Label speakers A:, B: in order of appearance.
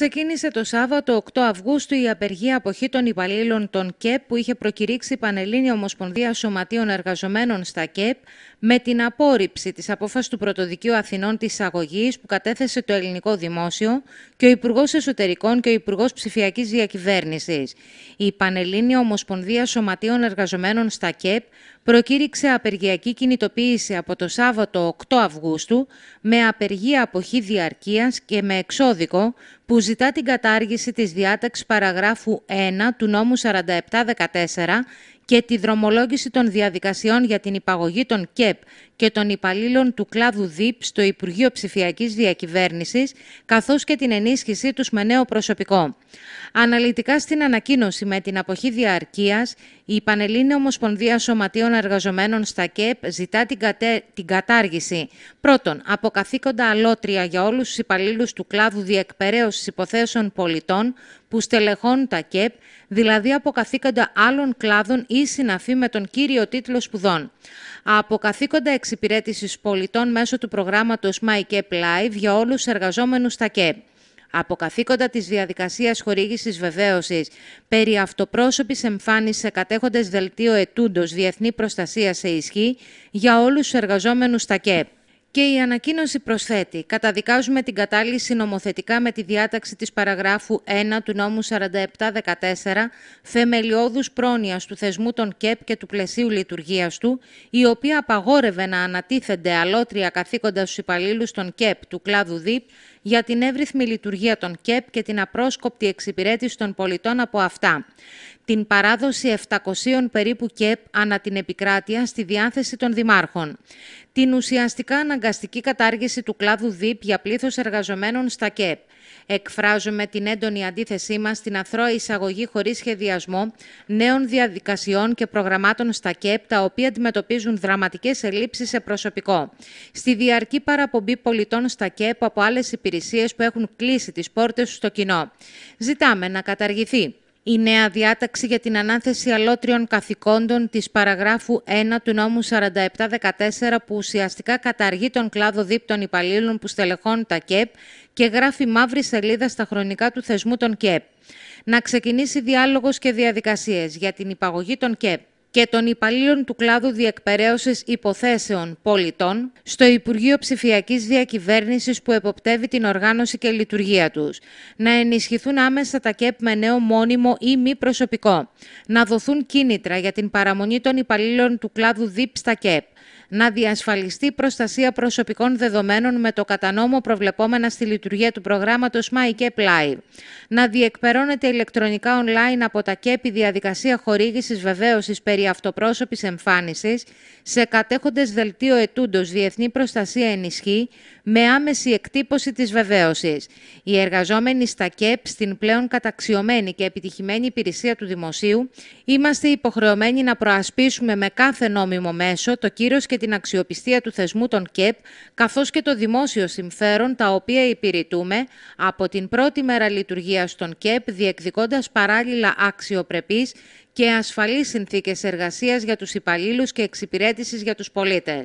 A: Ξεκίνησε το Σάββατο 8 Αυγούστου η απεργία αποχή των υπαλλήλων των ΚΕΠ που είχε προκηρύξει η Πανελλήνια Ομοσπονδία Σωματείων Εργαζομένων στα ΚΕΠ με την απόρριψη της απόφασης του Πρωτοδικείου Αθηνών της Αγωγής που κατέθεσε το Ελληνικό Δημόσιο και ο Υπουργός Εσωτερικών και ο Υπουργός Ψηφιακής Διακυβέρνησης. Η Πανελλήνια Ομοσπονδία Σωματείων Εργαζομένων στα ΚΕΠ προκήρυξε απεργιακή κινητοποίηση από το Σάββατο 8 Αυγούστου με απεργία αποχή διαρκείας και με εξώδικο που ζητά την κατάργηση της διάταξης παραγράφου 1 του νόμου 4714 και τη δρομολόγηση των διαδικασιών για την υπαγωγή των ΚΕΠ και των υπαλλήλων του κλάδου ΔΥΠ στο Υπουργείο Ψηφιακής Διακυβέρνησης, καθώς και την ενίσχυσή τους με νέο προσωπικό. Αναλυτικά στην ανακοίνωση με την αποχή διαρκείας, η Πανελλήνια Ομοσπονδία Σωματείων Εργαζομένων στα ΚΕΠ ζητά την, κατάργηση πρώτον από καθήκοντα αλότρια για όλους τους υπαλλήλους του κλάδου διεκπαιρέωσης υποθέσεων πολιτών που στελεχώνουν τα ΚΕΠ, δηλαδή από καθήκοντα άλλων κλάδων ή συναφή με τον κύριο τίτλο σπουδών. Από καθήκοντα εξυπηρέτησης πολιτών μέσω του προγράμματος MyCap Live για όλους τους εργαζόμενους στα ΚΕΠ. Από καθήκοντα της διαδικασίας χορήγησης βεβαίωσης, περί αυτοπρόσωπης εμφάνισης σε κατέχοντες δελτίο ετούντος διεθνή προστασία σε ισχύ για όλους τους εργαζόμενους στα ΚΕΠ. Και η ανακοίνωση προσθέτει «Καταδικάζουμε την κατάλυση νομοθετικά με τη διάταξη της παραγράφου 1 του νόμου 4714 θεμελιώδους πρόνοιας του θεσμού των ΚΕΠ και του πλαισίου λειτουργίας του, η οποία απαγόρευε να ανατίθενται αλότρια καθήκοντα στους υπαλλήλους των ΚΕΠ του κλάδου ΔΥΠ για την εύρυθμη λειτουργία των ΚΕΠ και την απρόσκοπτη εξυπηρέτηση των πολιτών από αυτά. Την παράδοση 700 περίπου ΚΕΠ ανά την επικράτεια στη διάθεση των δημάρχων. Την ουσιαστικά αναγκαστική κατάργηση του κλάδου ΔΥΠ για πλήθος εργαζομένων στα ΚΕΠ. Εκφράζουμε την έντονη αντίθεσή μας στην αθρώα εισαγωγή χωρίς σχεδιασμό νέων διαδικασιών και προγραμμάτων στα ΚΕΠ, τα οποία αντιμετωπίζουν δραματικές ελλείψεις σε προσωπικό. Στη διαρκή παραπομπή πολιτών στα ΚΕΠ από άλλες υπηρεσίες που έχουν κλείσει τις πόρτες στο κοινό. Ζητάμε να καταργηθεί η νέα διάταξη για την ανάθεση αλότριων καθηκόντων της παραγράφου 1 του νόμου 4714 που ουσιαστικά καταργεί τον κλάδο δίπτων υπαλλήλων που στελεχώνουν τα ΚΕΠ και γράφει μαύρη σελίδα στα χρονικά του θεσμού των ΚΕΠ. Να ξεκινήσει διάλογος και διαδικασίες για την υπαγωγή των ΚΕΠ και των υπαλλήλων του κλάδου διεκπαιρέωσης υποθέσεων πολιτών στο Υπουργείο Ψηφιακής Διακυβέρνησης που εποπτεύει την οργάνωση και λειτουργία τους. Να ενισχυθούν άμεσα τα ΚΕΠ με νέο μόνιμο ή μη προσωπικό. Να δοθούν κίνητρα για την παραμονή των υπαλλήλων του κλάδου ΔΥΠ στα ΚΕΠ να διασφαλιστεί προστασία προσωπικών δεδομένων με το κατανόμο προβλεπόμενα στη λειτουργία του προγράμματος MyCap Live, να διεκπερώνεται ηλεκτρονικά online από τα ΚΕΠΗ διαδικασία χορήγησης βεβαίωσης περί αυτοπρόσωπης εμφάνισης σε κατέχοντες δελτίο ετούντος διεθνή προστασία ενισχύ με άμεση εκτύπωση της βεβαίωσης. Οι εργαζόμενοι στα ΚΕΠ στην πλέον καταξιωμένη και επιτυχημένη υπηρεσία του Δημοσίου είμαστε υποχρεωμένοι να προασπίσουμε με κάθε νόμιμο μέσο το κύριο και την αξιοπιστία του θεσμού των ΚΕΠ, καθώς και το δημόσιο συμφέρον τα οποία υπηρετούμε από την πρώτη μέρα λειτουργίας των ΚΕΠ, διεκδικώντας παράλληλα αξιοπρεπείς και ασφαλείς συνθήκες εργασίας για τους υπαλλήλους και εξυπηρέτησης για τους πολίτες.